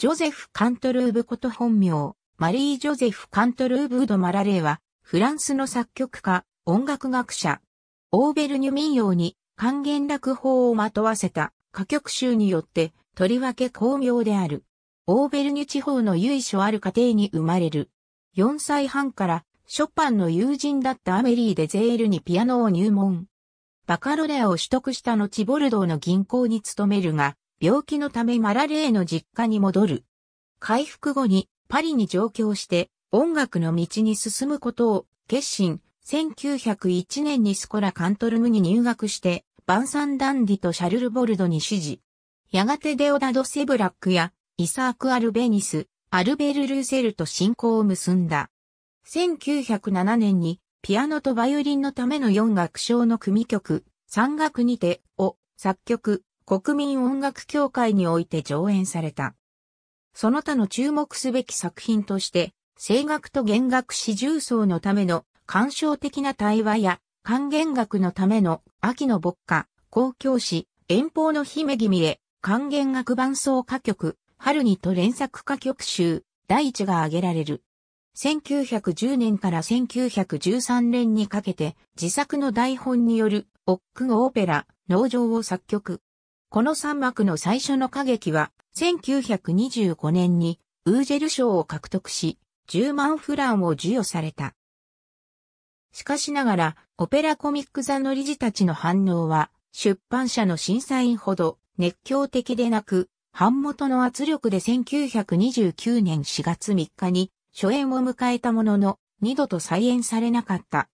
ジョゼフ・カントルーブこと本名、マリー・ジョゼフ・カントルーブ・ウド・マラレーは、フランスの作曲家、音楽学者、オーベルニュ民謡に還元落法をまとわせた歌曲集によって、とりわけ巧妙である。オーベルニュ地方の由緒ある家庭に生まれる。4歳半から、ショパンの友人だったアメリーでゼールにピアノを入門。バカロレアを取得した後ボルドーの銀行に勤めるが、病気のためマラレーの実家に戻る。回復後にパリに上京して音楽の道に進むことを決心。1901年にスコラカントルムに入学してバンサンダンディとシャルル・ボルドに指示。やがてデオダド・セブラックやイサーク・アルベニス、アルベル・ルーセルと親交を結んだ。1907年にピアノとバイオリンのための4楽章の組曲、三楽にてを作曲、国民音楽協会において上演された。その他の注目すべき作品として、声楽と弦楽四重奏のための感傷的な対話や、還元楽のための秋の牧歌、公共詩、遠方の姫君へ、還元楽伴奏歌曲、春にと連作歌曲集、第一が挙げられる。1910年から1913年にかけて自作の台本によるオックンオペラ、農場を作曲、この3幕の最初の歌劇は、1925年にウージェル賞を獲得し、10万フランを授与された。しかしながら、オペラコミック座の理事たちの反応は、出版社の審査員ほど熱狂的でなく、版元の圧力で1929年4月3日に初演を迎えたものの、二度と再演されなかった。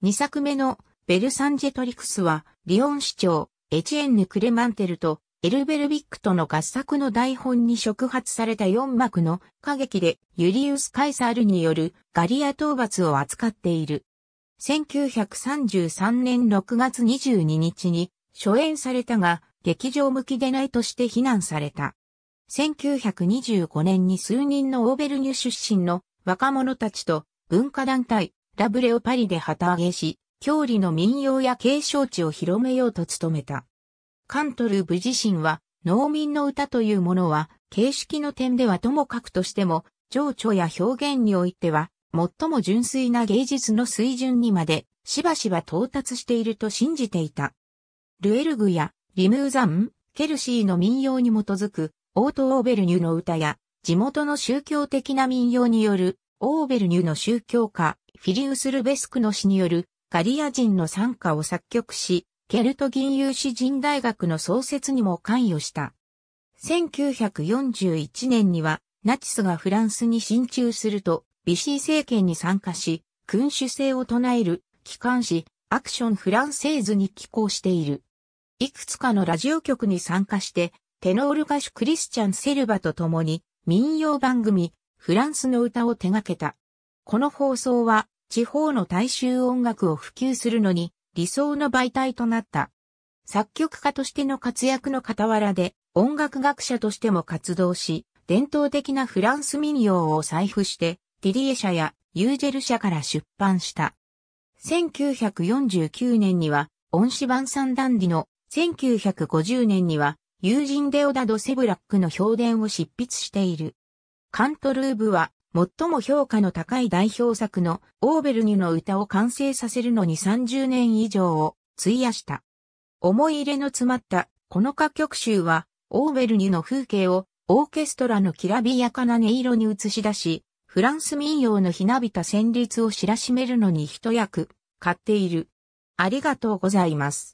二作目のベルサンジェトリクスは、リオン市長、エチエンヌ・クレマンテルとエルベルビックとの合作の台本に触発された4幕の歌劇でユリウス・カイサールによるガリア討伐を扱っている。1933年6月22日に初演されたが劇場向きでないとして非難された。1925年に数人のオーベルニュ出身の若者たちと文化団体ラブレオパリで旗揚げし、郷里の民謡や継承地を広めようと努めた。カントルーブ自身は、農民の歌というものは、形式の点ではともかくとしても、情緒や表現においては、最も純粋な芸術の水準にまで、しばしば到達していると信じていた。ルエルグやリムーザン、ケルシーの民謡に基づく、オート・オーベルニュの歌や、地元の宗教的な民謡による、オーベルニュの宗教家、フィリウス・ルベスクの詩による、ガリア人の参加を作曲し、ケルト銀融詩人大学の創設にも関与した。1941年には、ナチスがフランスに進駐すると、ビシー政権に参加し、君主制を唱える、機関誌、アクションフランセーズに寄稿している。いくつかのラジオ局に参加して、テノール歌手クリスチャン・セルバと共に、民謡番組、フランスの歌を手掛けた。この放送は、地方の大衆音楽を普及するのに理想の媒体となった。作曲家としての活躍の傍らで音楽学者としても活動し、伝統的なフランス民謡を採布して、ディリエ社やユージェル社から出版した。1949年には、恩師バンサンダンディの、1950年には、友人デオダド・セブラックの評伝を執筆している。カントルーブは、最も評価の高い代表作のオーベルニュの歌を完成させるのに30年以上を費やした。思い入れの詰まったこの歌曲集はオーベルニュの風景をオーケストラのきらびやかな音色に映し出し、フランス民謡のひなびた旋律を知らしめるのに一役買っている。ありがとうございます。